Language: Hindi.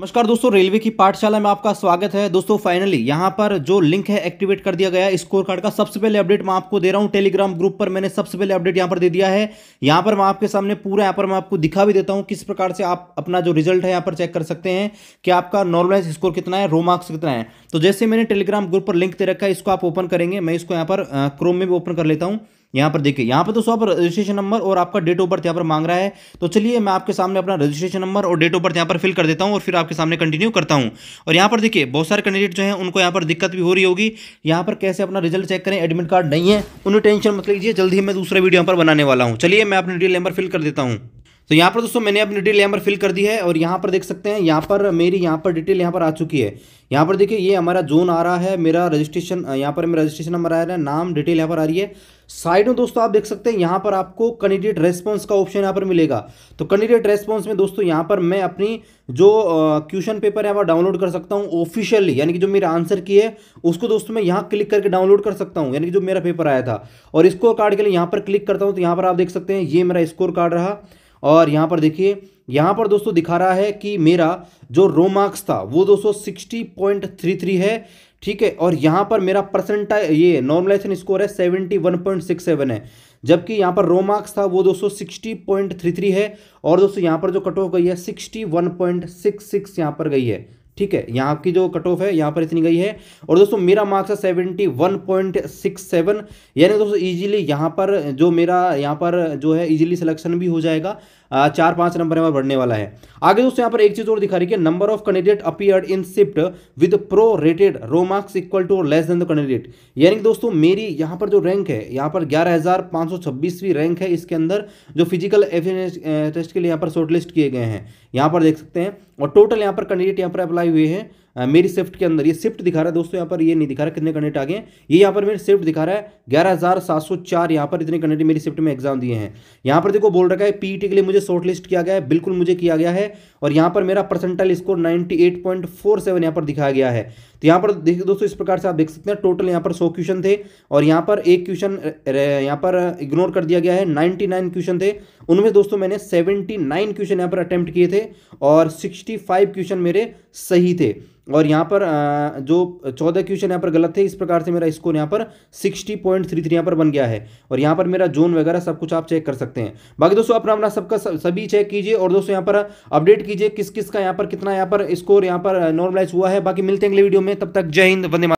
नमस्कार दोस्तों रेलवे की पाठशाला में आपका स्वागत है दोस्तों फाइनली यहाँ पर जो लिंक है एक्टिवेट कर दिया गया है स्कोर कार्ड का सबसे पहले अपडेट मैं आपको दे रहा हूँ टेलीग्राम ग्रुप पर मैंने सबसे पहले अपडेट यहाँ पर दे दिया है यहाँ पर मैं आपके सामने पूरा यहाँ पर मैं आपको दिखा भी देता हूँ किस प्रकार से आप अपना जो रिजल्ट है यहाँ पर चेक कर सकते हैं कि आपका नॉर्मलाइज स्कोर कितना है रो मार्क्स कितना है तो जैसे मैंने टेलीग्राम ग्रुप पर लिंक दे रखा है इसको आप ओपन करेंगे मैं इसको यहाँ पर क्रोम में भी ओपन कर लेता हूँ यहाँ पर देखिए यहाँ पर दोस्तों आप रजिस्ट्रेशन नंबर और आपका डेट ऑफ बर्थ यहाँ पर मांग रहा है तो चलिए मैं आपके सामने अपना रजिस्ट्रेशन नंबर और डेट ऑफ बर्थ यहाँ पर फिल कर देता हूँ और फिर आपके सामने कंटिन्यू करता हूँ और यहाँ पर देखिए बहुत सारे कैंडिडेट जो हैं उनको यहाँ पर दिक्कत भी हो रही होगी यहाँ पर कैसे अपना रिजल्ट चेक करें एडमिट कार्ड नहीं है उन्हें टेंशन मत लीजिए जल्दी मैं दूसरा वीडियो यहाँ पर बनाने वाला हूँ चलिए मैं अपने डिटेल नंबर फिल कर देता हूँ तो यहाँ पर दोस्तों मैंने अपनी डिटेल यहाँ पर फिल कर दी है और यहाँ पर देख सकते हैं यहाँ पर मेरी यहाँ पर डिटेल यहाँ पर आ चुकी है यहाँ पर देखिए ये हमारा जोन आ रहा है मेरा रजिस्ट्रेशन यहाँ पर मेरा रजिस्ट्रेशन नंबर आ रहा है नाम डिटेल यहाँ पर आ रही है साइड में दोस्तों आप देख सकते हैं यहाँ पर आपको कैंडिडेट रेस्पॉन्स का ऑप्शन यहाँ पर मिलेगा तो कैंडिडेट रेस्पॉन्स में दोस्तों यहाँ पर मैं अपनी जो क्वेश्चन पेपर यहाँ पर डाउनलोड कर सकता हूँ ऑफिशियली यानी कि जो मेरा आंसर की है उसको दोस्तों मैं यहाँ क्लिक करके डाउनलोड कर सकता हूँ यानी कि जो मेरा पेपर आया था और स्कोर कार्ड के लिए यहाँ पर क्लिक करता हूँ तो यहाँ पर आप देख सकते हैं ये मेरा स्कोर कार्ड रहा और यहाँ पर देखिए यहाँ पर दोस्तों दिखा रहा है कि मेरा जो रो मार्क्स था वो दोस्तों सिक्सटी पॉइंट थ्री थ्री है ठीक है और यहाँ पर मेरा परसेंटाइज ये नॉर्मलाइजेशन स्कोर है seventy one point six seven है जबकि यहाँ पर रो मार्क्स था वो दोस्तों सिक्सटी पॉइंट थ्री थ्री है और दोस्तों यहाँ पर जो कट ऑफ गई है sixty one point six six यहाँ पर गई है ठीक है यहाँ की जो कट ऑफ है यहाँ पर इतनी गई है और दोस्तों मेरा मार्क्स है seventy one point six seven यानी दोस्तों इजीली यहाँ पर जो मेरा यहाँ पर जो है इजीली सिलेक्शन भी हो जाएगा चार पांच नंबर यहाँ पर बढ़ने वाला है आगे दोस्तों यहाँ पर एक चीज़ और दिखा रही है number of candidate appear in shift with pro rated raw marks equal to और लेस देन द कैंडिडेट यानी कि दोस्तों मेरी यहाँ पर जो रैंक है यहाँ पर ग्यारह हज़ार पाँच सौ छब्बीसवीं रैंक है इसके अंदर जो फिजिकल एफिनेस टेस्ट के लिए यहाँ पर शॉर्टलिस्ट किए गए हैं यहाँ पर देख सकते हैं और टोटल यहाँ पर कैंडिडेट यहाँ पर अप्लाई हुए हैं मेरी शिफ्ट के अंदर ये शिफ्ट दिखा रहा है दोस्तों यहाँ पर ये नहीं दिखा रहा कितने कैंडिडेट आ गए ये यहाँ पर मेरे शिफ्ट दिखा रहा है ग्यारह हज़ार सात सौ चार यहाँ पर इतने कैंडिडेट मेरी शिफ्ट में एग्जाम दिए हैं यहाँ पर देखो बोल रखा है पीईटी के लिए मुझे शॉर्ट लिस्ट किया गया है बिल्कुल मुझे किया गया है और यहाँ पर मेरा percentile score ninety eight point four seven यहाँ पर दिखाया गया है तो यहाँ पर देखिए दोस्तों इस प्रकार से आप देख सकते हैं टोटल यहाँ पर सौ क्वेश्चन थे और यहाँ पर एक क्वेश्चन यहाँ पर इग्नोर कर दिया गया है नाइन्टी नाइन क्वेश्चन थे उनमें दोस्तों मैंने सेवेंटी नाइन क्वेश्चन यहाँ पर अटैम्प्ट किए थे और सिक्सटी फाइव क्वेश्चन मेरे सही थे और यहाँ पर जो चौदह क्वेश्चन यहाँ पर गलत थे इस प्रकार से मेरा स्कोर यहाँ पर सिक्सटी पॉइंट थ्री थ्री यहाँ पर बन गया है और यहाँ पर मेरा जोन वगैरह सब कुछ आप चेक कर सकते हैं बाकी दोस्तों अपना अपना सबका सभी चेक कीजिए और दोस्तों यहाँ पर अपडेट कीजिए किस किस का यहाँ पर कितना यहाँ पर स्कोर यहाँ पर नॉर्मलाइज हुआ है बाकी मिलते हैं अगले वीडियो में तब तक जय हिंद वंदे